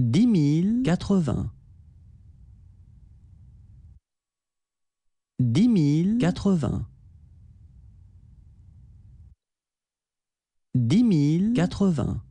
10 000 80 10 000 80 10 000 80